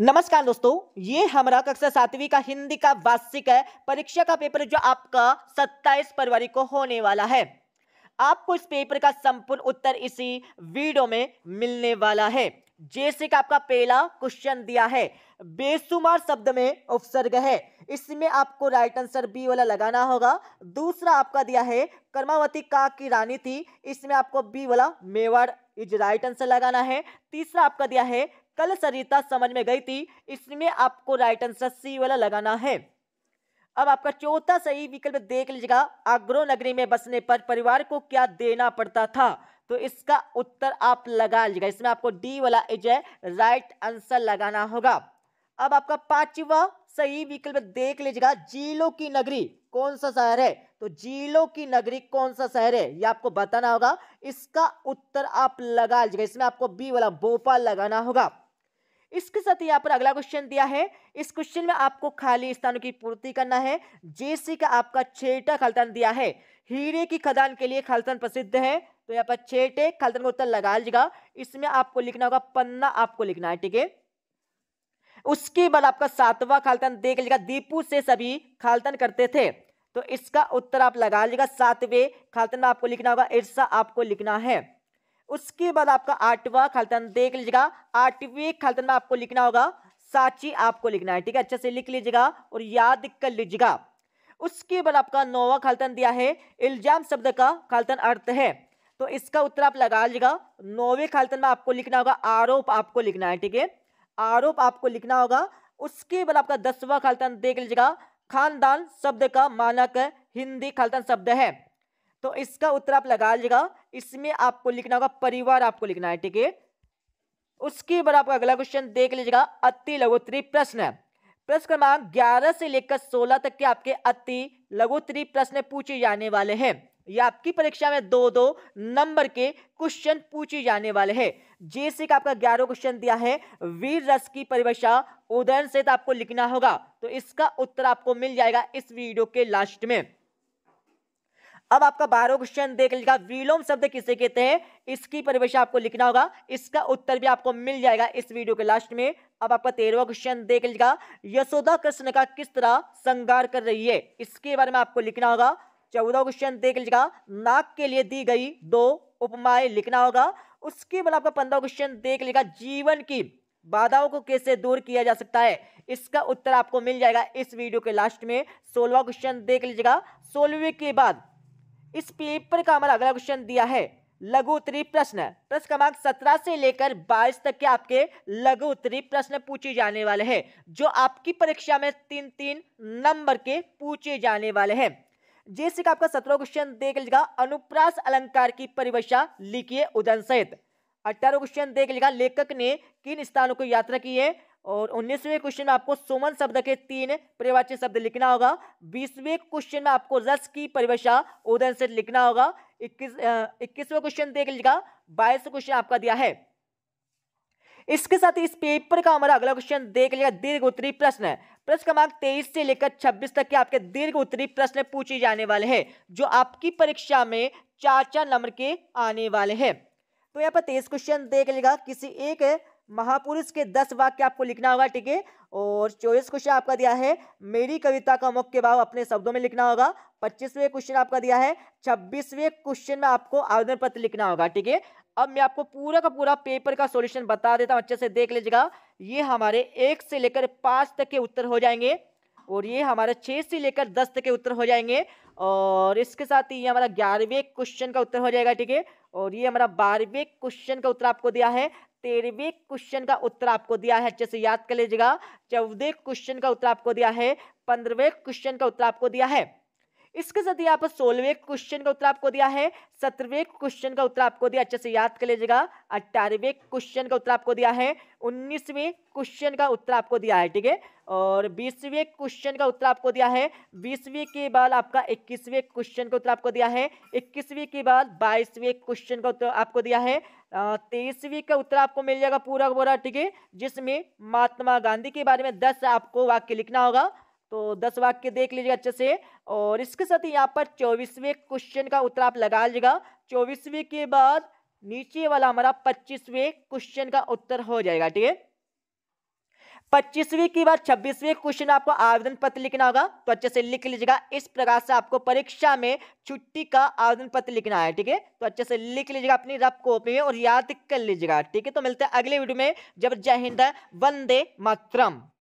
नमस्कार दोस्तों ये हमारा कक्षा सातवीं का हिंदी का वार्षिक है परीक्षा का पेपर जो आपका 27 फरवरी को होने वाला है आपको इस पेपर का संपूर्ण उत्तर इसी वीडियो में मिलने वाला है जैसे कि आपका पहला क्वेश्चन दिया है बेसुमार शब्द में उपसर्ग है इसमें आपको राइट आंसर बी वाला लगाना होगा दूसरा आपका दिया है कर्मावती का की रानी थी इसमें आपको बी वाला मेवाड़ इज राइट आंसर लगाना है तीसरा आपका दिया है कल सरिता समझ में गई थी इसमें आपको राइट आंसर सी वाला लगाना है अब आपका चौथा सही विकल्प देख लीजिएगा आग्रो नगरी में बसने पर परिवार को क्या देना पड़ता था तो इसका उत्तर आप लगा लीजिएगा इसमें आपको डी वाला इज है राइट आंसर लगाना होगा अब आपका पांचवा सही विकल्प देख लीजिएगा जिलों की नगरी कौन सा शहर है तो जिलों की नगरी कौन सा शहर है यह आपको बताना होगा इसका उत्तर आप लगा लीजिएगा इसमें आपको बी वाला भोपाल लगाना होगा इसके साथ यहाँ पर अगला क्वेश्चन दिया है इस क्वेश्चन में आपको खाली स्थानों की पूर्ति करना है जेसी का आपका छेटा खालतान दिया है हीरे की खदान के लिए खालतान प्रसिद्ध है तो यहाँ पर छेटे खलतन का उत्तर लगा लीजिएगा इसमें आपको लिखना होगा पन्ना आपको लिखना है ठीक है उसके बाद आपका सातवां खालतन देख लीजिएगा दीपू से सभी खालतन करते थे तो इसका उत्तर आप लगा लीजिएगा सातवें खालतन में आपको लिखना होगा ईर्षा आपको लिखना है उसके बाद आपका आठवां खालतन देख लीजिएगा आठवें खालतन में आपको लिखना होगा साची आपको लिखना है ठीक है अच्छे से लिख लीजिएगा और याद कर लीजिएगा उसके बाद आपका नौवा खालतन दिया है इल्जाम शब्द का खालतन अर्थ है तो इसका उत्तर आप लगा लीजिएगा नौवे खालतन में आपको लिखना होगा आरोप आपको लिखना है ठीक है आरोप आपको लिखना होगा उसके बाद आपका दसवा खालतन देख लीजिएगा खानदान शब्द का मानक हिंदी खालतन शब्द है तो इसका उत्तर आप लगा लीजिएगा इसमें आपको लिखना होगा परिवार आपको लिखना है ठीक है उसके बाद आपका अगला क्वेश्चन देख लीजिएगा अति लघुत्री प्रश्न प्रश्न क्रमांक ग्यारह से लेकर सोलह तक के आपके अति लघुत्री प्रश्न पूछे जाने वाले हैं ये आपकी परीक्षा में दो दो नंबर के क्वेश्चन पूछे जाने वाले हैं जैसे कि आपका ग्यारह क्वेश्चन दिया है वीर रस की परिभाषा उदयन से तो आपको लिखना होगा तो इसका उत्तर आपको मिल जाएगा इस वीडियो के लास्ट में अब आपका बारह क्वेश्चन देख लीजिएगा विलोम शब्द किसे कहते हैं इसकी परिभाषा आपको लिखना होगा इसका उत्तर भी आपको मिल जाएगा इस वीडियो के लास्ट में अब आपका तेरहवा क्वेश्चन देख लीजिएगा यशोदा कृष्ण का किस तरह श्रृंगार कर रही है इसके बारे में आपको लिखना होगा चौदह क्वेश्चन देख लीजिएगा नाक के लिए दी गई दो उपमाएं लिखना होगा उसके बाद आपका पंद्रह क्वेश्चन देख लीजिएगा जीवन की बाधाओं को कैसे दूर किया जा सकता है इसका उत्तर आपको मिल जाएगा इस वीडियो के लास्ट में सोलवा क्वेश्चन देख लीजिएगा सोलहवें के बाद इस पेपर का हमारा अगला क्वेश्चन दिया है लघु उत्तरी प्रश्न प्रश्न क्रमांक 17 से लेकर 22 तक के आपके लघु उत्तरी प्रश्न पूछे जाने वाले हैं जो आपकी परीक्षा में तीन तीन नंबर के पूछे जाने वाले हैं जैसे कि आपका सत्रह क्वेश्चन देख लीजिएगा अनुप्रास अलंकार की परिभाषा लिखिए उदन सहित अठारह क्वेश्चन देख लीजिएगा लेखक ने किन स्थानों को यात्रा की है और उन्नीसवें क्वेश्चन आपको सुमन शब्द के तीन परिवाच्य शब्द लिखना होगा बीसवें क्वेश्चन में आपको रस की परिभाषा उदन से लिखना होगा इक्कीस इक्कीसवें क्वेश्चन देख लीजिएगा बाईसवें क्वेश्चन आपका दिया है इसके साथ इस पेपर का हमारा अगला क्वेश्चन देख लिया दीर्घ उत्तरी प्रश्न प्रश्न क्रमांक तेईस से लेकर छब्बीस तक के आपके दीर्घ उत्तरी प्रश्न पूछे जाने वाले हैं जो आपकी परीक्षा में चार चार नंबर के आने वाले हैं तो यहाँ पर तेईस क्वेश्चन देख लेगा किसी एक महापुरुष के दस वाक्य आपको लिखना होगा ठीक है और चौबीस क्वेश्चन आपका दिया है मेरी कविता का मुख्य भाव अपने शब्दों में लिखना होगा पच्चीसवें क्वेश्चन आपका दिया है छब्बीसवें क्वेश्चन में आपको आवेदन पत्र लिखना होगा ठीक है अब मैं आपको पूरा का पूरा पेपर का सॉल्यूशन बता देता हूँ अच्छे से देख लीजिएगा ये हमारे एक से लेकर पाँच तक के उत्तर हो जाएंगे और ये हमारे छः से लेकर दस तक के उत्तर हो जाएंगे और इसके साथ ही ये हमारा ग्यारहवें क्वेश्चन का उत्तर हो जाएगा ठीक है और ये हमारा बारहवें क्वेश्चन का उत्तर आपको दिया है तेरहवें क्वेश्चन का उत्तर आपको दिया है अच्छे से याद कर लीजिएगा चौदह क्वेश्चन का उत्तर आपको दिया है पंद्रहवें क्वेश्चन का उत्तर आपको दिया है इसके साथ ही यहाँ सोलहवें क्वेश्चन का उत्तर आपको दिया है सत्रहवें क्वेश्चन का उत्तर आपको दिया अच्छे से याद कर लीजिएगा अट्ठारहवें क्वेश्चन का उत्तर आपको दिया है उन्नीसवें क्वेश्चन का उत्तर आपको दिया है ठीक है और बीसवें क्वेश्चन का उत्तर आपको दिया है बीसवीं के बाद आपका इक्कीसवें क्वेश्चन का उत्तर आपको दिया है इक्कीसवीं के बाद बाईसवें क्वेश्चन का उत्तर आपको दिया है तेईसवीं का उत्तर आपको मिल जाएगा पूरा पूरा ठीक है जिसमें महात्मा गांधी के बारे में दस आपको वाक्य लिखना होगा तो दस वाक्य देख लीजिएगा अच्छे से और इसके साथ ही यहाँ पर चौबीसवें क्वेश्चन का उत्तर आप लगा लीजिएगा चौबीसवें के बाद नीचे वाला हमारा पच्चीसवें क्वेश्चन का उत्तर हो जाएगा ठीक है पच्चीसवीं के बाद छब्बीसवें क्वेश्चन आपको आवेदन पत्र लिखना होगा तो अच्छे से लिख लीजिएगा इस प्रकार से आपको परीक्षा में छुट्टी का आवेदन पत्र लिखना है ठीक है तो अच्छे से लिख लीजिएगा अपनी रफ कॉपी में और याद कर लीजिएगा ठीक है तो मिलते हैं अगले वीडियो में जब जय हिंद वंदे मातरम